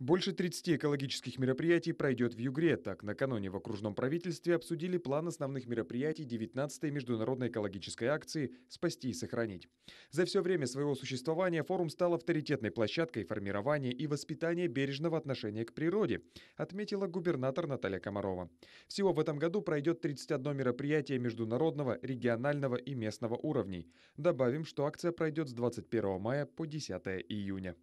Больше 30 экологических мероприятий пройдет в Югре. Так, накануне в окружном правительстве обсудили план основных мероприятий 19-й международной экологической акции «Спасти и сохранить». За все время своего существования форум стал авторитетной площадкой формирования и воспитания бережного отношения к природе, отметила губернатор Наталья Комарова. Всего в этом году пройдет 31 мероприятие международного, регионального и местного уровней. Добавим, что акция пройдет с 21 мая по 10 июня.